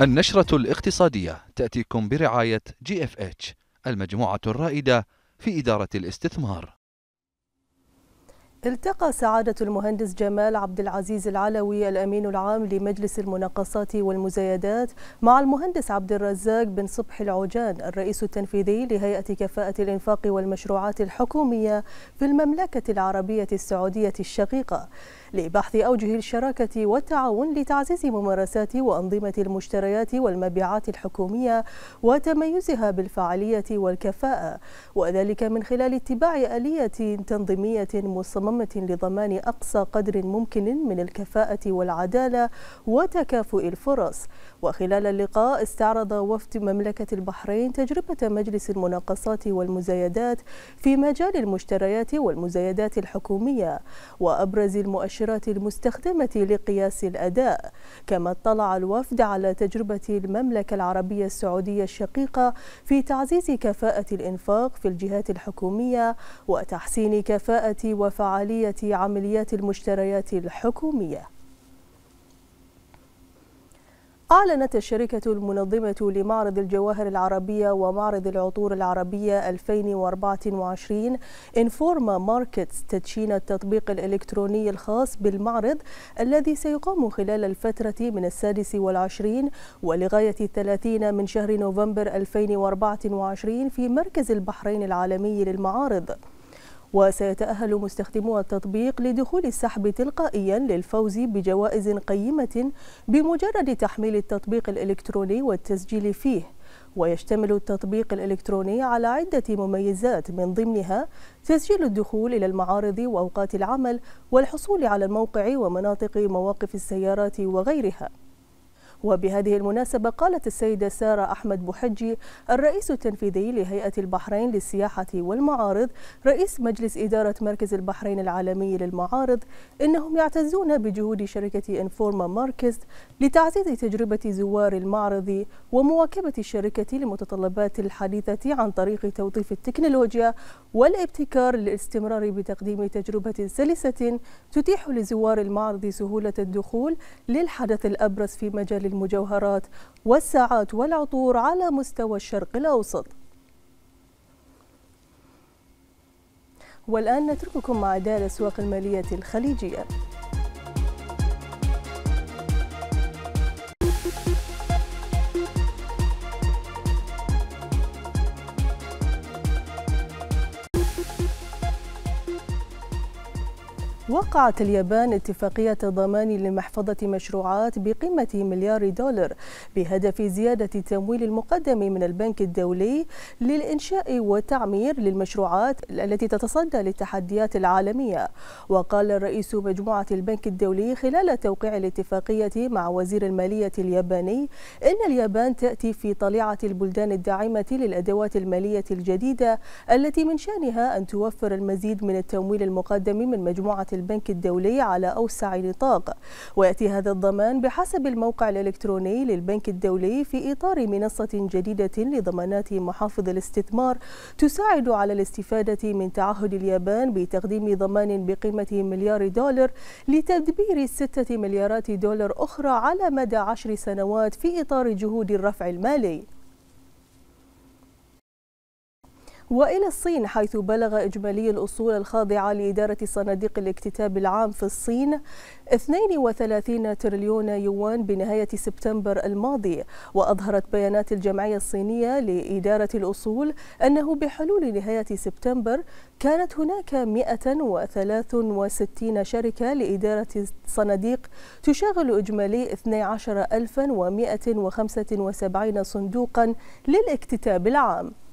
النشرة الاقتصادية تأتيكم برعاية جي اف اتش المجموعة الرائدة في إدارة الاستثمار التقى سعادة المهندس جمال عبد العزيز العلوي الأمين العام لمجلس المناقصات والمزايدات مع المهندس عبد الرزاق بن صبح العوجان الرئيس التنفيذي لهيئة كفاءة الإنفاق والمشروعات الحكومية في المملكة العربية السعودية الشقيقة لبحث أوجه الشراكة والتعاون لتعزيز ممارسات وأنظمة المشتريات والمبيعات الحكومية وتميزها بالفعالية والكفاءة وذلك من خلال اتباع آلية تنظيمية مصممة عامة لضمان أقصى قدر ممكن من الكفاءة والعدالة وتكافؤ الفرص وخلال اللقاء استعرض وفد مملكة البحرين تجربة مجلس المناقصات والمزايدات في مجال المشتريات والمزايدات الحكومية وأبرز المؤشرات المستخدمة لقياس الأداء كما اطلع الوفد على تجربة المملكة العربية السعودية الشقيقة في تعزيز كفاءة الإنفاق في الجهات الحكومية وتحسين كفاءة وفعالية آلية عمليات المشتريات الحكومية أعلنت الشركة المنظمة لمعرض الجواهر العربية ومعرض العطور العربية 2024 انفورما ماركتس تدشين التطبيق الإلكتروني الخاص بالمعرض الذي سيقام خلال الفترة من السادس والعشرين ولغاية الثلاثين من شهر نوفمبر 2024 في مركز البحرين العالمي للمعارض. وسيتأهل مستخدمو التطبيق لدخول السحب تلقائيا للفوز بجوائز قيمة بمجرد تحميل التطبيق الإلكتروني والتسجيل فيه ويشتمل التطبيق الإلكتروني على عدة مميزات من ضمنها تسجيل الدخول إلى المعارض وأوقات العمل والحصول على الموقع ومناطق مواقف السيارات وغيرها وبهذه المناسبة قالت السيدة سارة أحمد بوحجي الرئيس التنفيذي لهيئة البحرين للسياحة والمعارض رئيس مجلس إدارة مركز البحرين العالمي للمعارض إنهم يعتزون بجهود شركة انفورما ماركس لتعزيز تجربة زوار المعرض ومواكبة الشركة لمتطلبات الحديثة عن طريق توظيف التكنولوجيا والابتكار للاستمرار بتقديم تجربة سلسة تتيح لزوار المعرض سهولة الدخول للحدث الأبرز في مجال المجوهرات والساعات والعطور على مستوى الشرق الأوسط والآن نترككم مع دار الأسواق المالية الخليجية وقعت اليابان اتفاقية ضمان لمحفظة مشروعات بقيمة مليار دولار بهدف زيادة التمويل المقدم من البنك الدولي للإنشاء والتعمير للمشروعات التي تتصدى للتحديات العالمية وقال الرئيس مجموعة البنك الدولي خلال توقيع الاتفاقية مع وزير المالية الياباني إن اليابان تأتي في طليعة البلدان الداعمة للأدوات المالية الجديدة التي من شأنها أن توفر المزيد من التمويل المقدم من مجموعة البنك الدولي على أوسع نطاق ويأتي هذا الضمان بحسب الموقع الإلكتروني للبنك الدولي في إطار منصة جديدة لضمانات محافظ الاستثمار تساعد على الاستفادة من تعهد اليابان بتقديم ضمان بقيمة مليار دولار لتدبير ستة مليارات دولار أخرى على مدى عشر سنوات في إطار جهود الرفع المالي والى الصين حيث بلغ اجمالي الاصول الخاضعه لاداره صناديق الاكتتاب العام في الصين 32 تريليون يوان بنهايه سبتمبر الماضي واظهرت بيانات الجمعيه الصينيه لاداره الاصول انه بحلول نهايه سبتمبر كانت هناك 163 شركه لاداره صناديق تشغل اجمالي 12175 صندوقا للاكتتاب العام